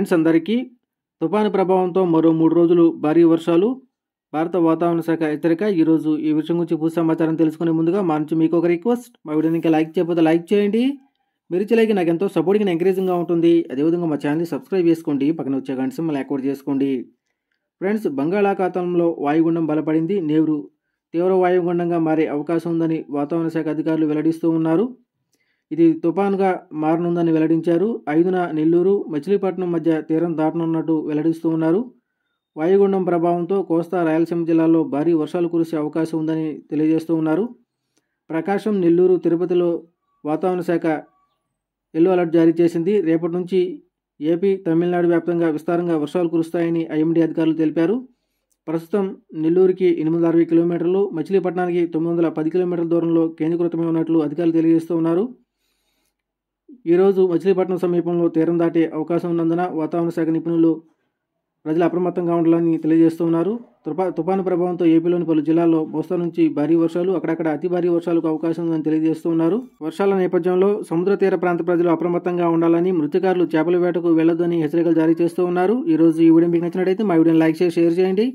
friends అందరికీ తుఫాను ప్రభావంతో మరో మూడు రోజులు భారీ వర్షాలు భారత వాతావరణ శాఖ హెచ్చరిక ఈరోజు ఈ విషయం గురించి పూర్తి సమాచారం తెలుసుకునే ముందుగా మా నుంచి మీకు ఒక రిక్వెస్ట్ మా వీడియోని ఇంకా లైక్ చేయకపోతే లైక్ చేయండి మీరు చేయలేక నాకు ఎంతో సపోర్టింగ్ ఎంకరేజింగ్గా ఉంటుంది అదేవిధంగా మా ఛానల్ని సబ్స్క్రైబ్ చేసుకోండి పక్కన వచ్చే గంట సింహం యాక్టివేట్ చేసుకోండి ఫ్రెండ్స్ బంగాళాఖాతంలో వాయుగుండం బలపడింది నేవరు తీవ్ర వాయుగుండంగా మారే అవకాశం ఉందని వాతావరణ శాఖ అధికారులు వెల్లడిస్తూ ఉన్నారు ఇది తుఫాన్గా మారనుందని వెల్లడించారు ఐదున నెల్లూరు మచిలీపట్నం మధ్య తీరం దాటనున్నట్టు వెల్లడిస్తూ ఉన్నారు వాయుగుండం ప్రభావంతో కోస్తా రాయలసీమ జిల్లాల్లో భారీ వర్షాలు కురిసే అవకాశం ఉందని తెలియజేస్తూ ఉన్నారు ప్రకాశం నెల్లూరు తిరుపతిలో వాతావరణ శాఖ ఎల్లో అలర్ట్ జారీ చేసింది రేపటి నుంచి ఏపీ తమిళనాడు వ్యాప్తంగా విస్తారంగా వర్షాలు కురుస్తాయని ఐఎండీ అధికారులు తెలిపారు ప్రస్తుతం నెల్లూరుకి ఎనిమిది అరవై కిలోమీటర్లు మచిలీపట్నానికి తొమ్మిది వందల పది కిలోమీటర్ల దూరంలో కేంద్రీకృతమై ఉన్నట్లు అధికారులు తెలియజేస్తూ ఉన్నారు ఈరోజు మచిలీపట్నం సమీపంలో తీరం దాటే అవకాశం ఉన్నందున వాతావరణ శాఖ నిపుణులు ప్రజలు అప్రమత్తంగా ఉండాలని తెలియజేస్తున్నారు తుపా తుఫాను ప్రభావంతో ఏపీలోని పలు జిల్లాల్లో మోస్తరు నుంచి భారీ వర్షాలు అక్కడక్కడ అతి భారీ వర్షాలకు అవకాశం ఉందని తెలియజేస్తున్నారు వర్షాల నేపథ్యంలో సముద్ర తీర ప్రాంత ప్రజలు అప్రమత్తంగా ఉండాలని మృతికారులు చేపల వేటకు వెళ్లొద్దని హెచ్చరికలు జారీ చేస్తూ ఉన్నారు ఈ రోజు ఈ వీడియో మీకు నచ్చినట్లయితే మా వీడియోని లైక్ చేసి షేర్ చేయండి